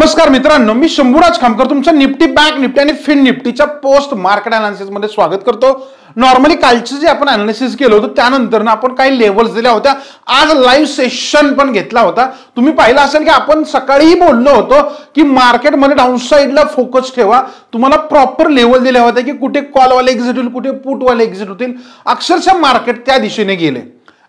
नमस्कार मित्रांनो मी शंभूराज खामकर तुमच्या निफ्टी बँक निफ्टी आणि फिन निफ्टीच्या पोस्ट मार्केट अनालिसिसमध्ये स्वागत करतो नॉर्मली कालचं जे आपण अनालिसिस केलं होतं त्यानंतर आपण काही लेवल्स दिल्या होत्या आज लाईव्ह सेशन पण घेतला होता तुम्ही पाहिलं असेल की आपण सकाळीही बोललो होतो की मार्केटमध्ये साईडला फोकस ठेवा तुम्हाला प्रॉपर लेवल दिल्या होत्या की कुठे कॉलवाले एक्झिट होईल कुठे पुटवाले एक्झिट होतील अक्षरशः मार्केट त्या दिशेने गेले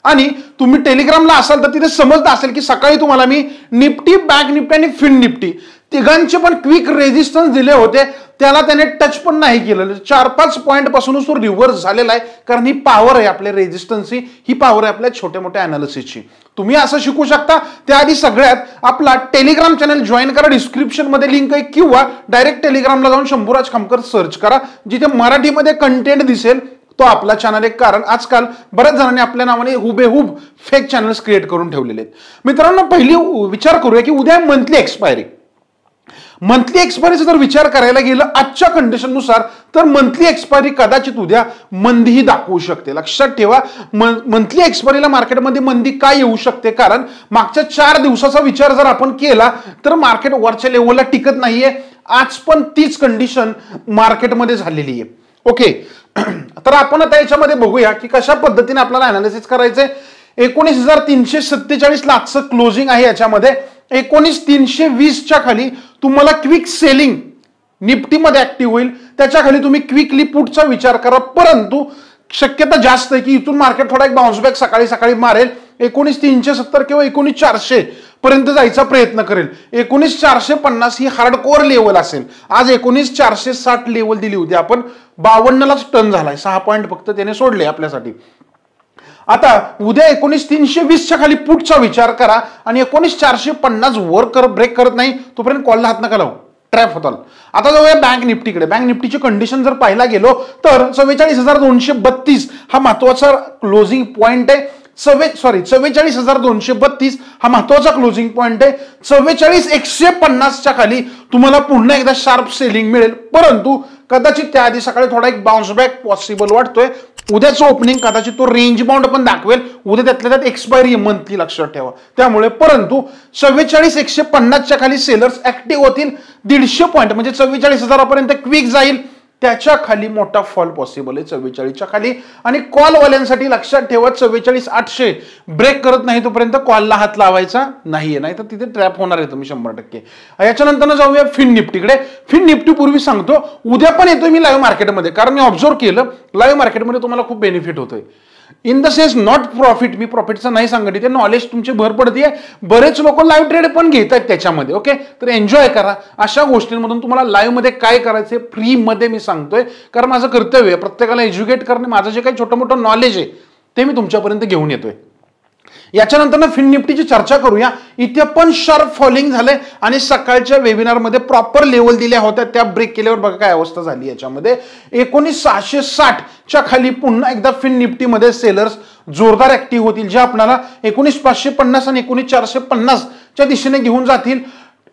आणि तुम्ही टेलिग्रामला असाल तर तिथे समजता असेल की सकाळी तुम्हाला मी निफ्टी बॅक निपटी आणि फिन निपटी तिघांचे पण क्विक रेजिस्टन्स दिले होते त्याला त्याने टच पण नाही केलेलं चार पाच पॉईंट पासून तो रिव्हर्स झालेला आहे कारण ही पॉवर आहे आपल्या रेजिस्टन्सची ही पॉवर आहे आपल्या छोट्या मोठ्या अनालिसिसची तुम्ही असं शिकू शकता त्याआधी सगळ्यात आपला टेलिग्राम चॅनल जॉईन करा डिस्क्रिप्शनमध्ये लिंक आहे किंवा डायरेक्ट टेलिग्रामला जाऊन शंभूराज खामकर सर्च करा जिथे मराठीमध्ये कंटेंट दिसेल तो आपला चॅनल एक कारण आजकाल बऱ्याच जणांनी आपल्या नावाने हुबेहूब फेक चॅनल्स क्रिएट करून ठेवलेले आहेत मित्रांनो पहिली विचार करूया की उद्या मंथली एक्सपायरी मंथली एक्सपायरीचा जर विचार करायला गेलं आजच्या कंडिशननुसार तर मंथली एक्सपायरी कदाचित उद्या मंदीही दाखवू शकते लक्षात ठेवा मंथली एक्सपायरीला मार्केटमध्ये मंदी काय येऊ शकते कारण मागच्या चार दिवसाचा विचार जर आपण केला तर मार्केट वरच्या लेवलला टिकत नाहीये आज पण तीच कंडिशन मार्केटमध्ये झालेली आहे ओके तर आपण आता याच्यामध्ये बघूया की कशा पद्धतीने आपल्याला अनालिसिस करायचंय एकोणीस हजार तीनशे सत्तेचाळीस लाखचं क्लोजिंग आहे याच्यामध्ये एकोणीस तीनशे वीसच्या खाली तुम्हाला क्विक सेलिंग निफ्टीमध्ये ऍक्टिव्ह होईल त्याच्या खाली तुम्ही क्विकली पुटचा विचार करा परंतु शक्यता जास्त आहे की इथून मार्केट थोडा एक बाउन्स बॅक सकाळी सकाळी मारेल एकोणीस तीनशे सत्तर किंवा एकोणीस चारशे पर्यंत जायचा प्रयत्न करेल एकोणीस चारशे पन्नास ही हार्डकोअर लेवल असेल आज एकोणीस चारशे साठ लेवल दिली होती आपण बावन्नलाच टर्न झालाय सहा पॉईंट फक्त त्याने सोडले आपल्यासाठी आता उद्या एकोणीस तीनशे वीसच्या खाली पुटचा विचार करा आणि एकोणीस चारशे पन्नास वर कर ब्रेक करत नाही तोपर्यंत कॉलला हात नका लावू ट्रॅप होताल आता जाऊया बँक निफ्टीकडे बँक निफ्टीची कंडिशन जर पाहिला गेलो तर चव्वेचाळीस हजार दोनशे बत्तीस हा महत्वाचा क्लोजिंग पॉईंट आहे चव्वे सॉरी चव्वेचाळीस हजार दोनशे बत्तीस हा महत्वाचा क्लोजिंग पॉईंट आहे चव्वेचाळीस एकशे पन्नासच्या खाली तुम्हाला पुन्हा एकदा शार्प सेलिंग मिळेल परंतु कदाचित त्याआधी सकाळी थोडा एक बाउन्स बॅक पॉसिबल वाटतोय उद्याचं ओपनिंग कदाचित तो रेंज बाउंड पण दाखवेल उद्या त्यातल्या त्यात एक्सपायरी मंथली लक्षात ठेवा त्यामुळे परंतु चव्वेचाळीस एकशे पन्नासच्या खाली सेलर्स ऍक्टिव्ह होतील दीडशे पॉईंट म्हणजे चव्वेचाळीस हजारापर्यंत क्विक जाईल त्याच्या खाली मोठा फॉल पॉसिबल आहे चव्वेचाळीसच्या खाली आणि कॉलवाल्यांसाठी लक्षात ठेवा चव्वेचाळीस आठशे ब्रेक करत नाही तोपर्यंत कॉलला हात लावायचा नाहीये नाही तर तिथे ट्रॅप होणार आहे तुम्ही शंभर टक्के याच्यानंतर जाऊया फिन निफ्टीकडे फिन निफ्टी पूर्वी सांगतो उद्या पण येतोय मी लाईव्ह मार्केटमध्ये कारण मी ऑब्झर्व केलं लाईव्ह मार्केटमध्ये तुम्हाला खूप बेनिफिट होतोय in the sense not profit मी प्रॉफिटचं नाही सांगत इथे नॉलेज तुमची भर पडते बरेच लोक लाईव्ह ट्रेड पण घेत आहेत त्याच्यामध्ये ओके तर एन्जॉय करा अशा गोष्टींमधून तुम्हाला लाईव्हमध्ये काय करायचं फ्रीमध्ये मी सांगतोय कारण माझं कर्तव्य आहे प्रत्येकाला एज्युकेट करणे माझं जे काही छोटं मोठं नॉलेज आहे ते मी तुमच्यापर्यंत घेऊन येतोय याच्यानंतर ना फिन निफ्टीची चर्चा करूया इथे पण शार्प फॉलिंग झालंय आणि सकाळच्या वेबिनारमध्ये प्रॉपर लेवल दिल्या होत्या त्या ब्रेक केल्यावर बघा काय अवस्था झाली याच्यामध्ये एकोणीस सहाशे साठच्या खाली पुन्हा एकदा फिन निफ्टीमध्ये सेलर्स जोरदार ऍक्टिव्ह होतील जे आपणाला एकोणीस पाचशे पन्नास आणि एकोणीस चारशे पन्नासच्या दिशेने घेऊन जातील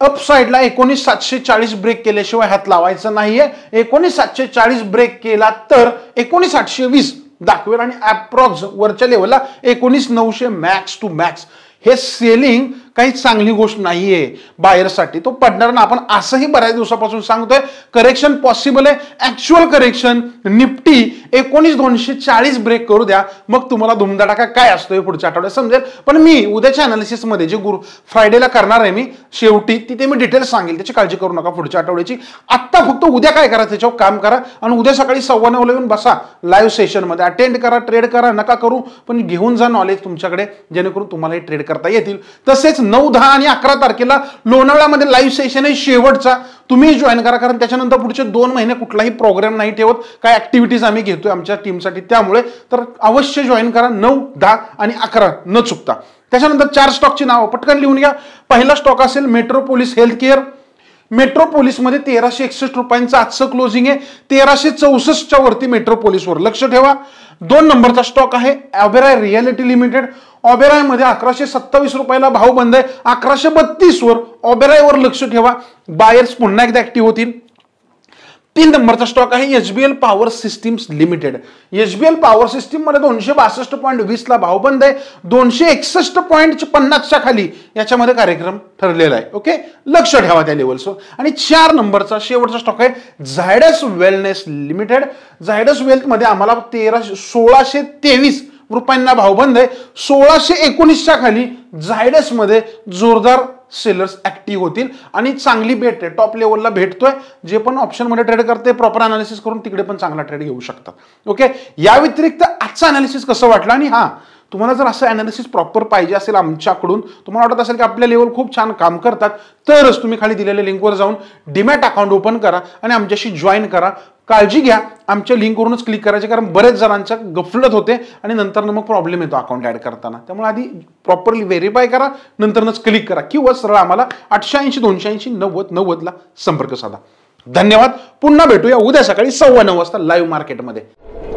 अपसाईडला एकोणीस सातशे चाळीस ब्रेक केल्याशिवाय हात लावायचं नाहीये एकोणीस सातशे चाळीस ब्रेक केला तर एकोणीस आठशे वीस दाखवेल आणि अप्रॉक्स वरच्या लेवलला एकोणीस नऊशे मॅक्स टू मॅक्स हे सेलिंग काही चांगली गोष्ट नाही आहे बाहेरसाठी तो पडणार ना आपण असंही बऱ्याच दिवसापासून सांगतोय करेक्शन पॉसिबल आहे ॲक्च्युअल करेक्शन निपटी एकोणीस दोनशे चाळीस ब्रेक करू द्या मग तुम्हाला धुमधडाका काय असतोय पुढच्या आठवड्यात समजेल पण मी उद्याच्या अनालिसिसमध्ये जे गुरु फ्रायडेला करणार आहे मी शेवटी तिथे मी डिटेल्स सांगेल त्याची काळजी करू नका पुढच्या आठवड्याची आत्ता फक्त उद्या काय करा त्याच्यावर काम करा आणि उद्या सकाळी सव्वा नऊला येऊन बसा लाईव्ह सेशनमध्ये अटेंड करा ट्रेड करा नका करू पण घेऊन जा नॉलेज तुमच्याकडे जेणेकरून तुम्हाला हे ट्रेड करता येतील तसेच नऊ दहा आणि अकरा तारखेला लोणावळ्यामध्ये लाईव्ह सेशन आहे शेवटचा तुम्ही जॉईन करा कारण त्याच्यानंतर पुढचे दोन महिने कुठलाही प्रोग्राम नाही ठेवत काय ऍक्टिव्हिटीज आम्ही घेतोय आमच्या टीमसाठी त्यामुळे तर अवश्य जॉईन करा नऊ दहा आणि अकरा न चुकता त्याच्यानंतर चार स्टॉकची नावं पटकन लिहून घ्या पहिला स्टॉक असेल मेट्रोपोलिस हेल्थ केअर मेट्रोपोलिसमध्ये तेराशे एकसष्ट रुपयांचं आजचं क्लोजिंग आहे तेराशे चौसष्टच्या वरती मेट्रोपोलिसवर लक्ष ठेवा दोन नंबरचा स्टॉक आहे ऑबेराय रियालिटी लिमिटेड ऑबेरायमध्ये अकराशे सत्तावीस रुपयाला भाव बंद आहे अकराशे बत्तीसवर ऑबेरायवर लक्ष ठेवा बायर्स पुन्हा एकदा ऍक्टिव्ह होतील तीन नंबरचा स्टॉक आहे L power systems limited HBL power system मध्ये दोनशे बासष्ट पॉईंट वीसला भाव बंद आहे दोनशे एकसष्ट पॉईंट पन्नासच्या खाली याच्यामध्ये कार्यक्रम ठरलेला आहे ओके लक्ष ठेवा त्या लेवल्सवर आणि चार नंबरचा शेवटचा स्टॉक आहे झायडस वेलनेस लिमिटेड झायडस वेल्थमध्ये आम्हाला तेराशे सोळाशे तेवीस रुपयांना भाव बंद आहे सोळाशे एकोणीसच्या खाली झायडसमध्ये जोरदार सेलर्स ऍक्टिव्ह होतील आणि चांगली भेट आहे टॉप लेवलला भेटतोय जे पण ऑप्शनमध्ये ट्रेड करते प्रॉपर अनालिसिस करून तिकडे पण चांगला ट्रेड घेऊ शकतात ओके या व्यतिरिक्त आजचा अनालिसिस कसं वाटलं आणि हां तुम्हाला जर असं ॲनालिसिस प्रॉपर पाहिजे असेल आमच्याकडून तुम्हाला वाटत असेल की आपल्या लेवल खूप छान काम करतात तरच तुम्ही खाली दिलेल्या लिंकवर जाऊन डिमॅट अकाउंट ओपन करा आणि आमच्याशी जॉईन करा काळजी घ्या आमच्या लिंकवरूनच क्लिक करायचे कारण बरेच जणांच्या गफलत होते आणि नंतर मग प्रॉब्लेम येतो अकाउंट ॲड करताना त्यामुळे आधी प्रॉपरली व्हेरीफाय करा नंतरनंच क्लिक करा किंवा सरळ आम्हाला आठशे ऐंशी दोनशे ऐंशी नव्वद नव्वदला संपर्क साधा धन्यवाद पुन्हा भेटूया उद्या सकाळी सव्वा नऊ वाजता लाईव्ह मार्केटमध्ये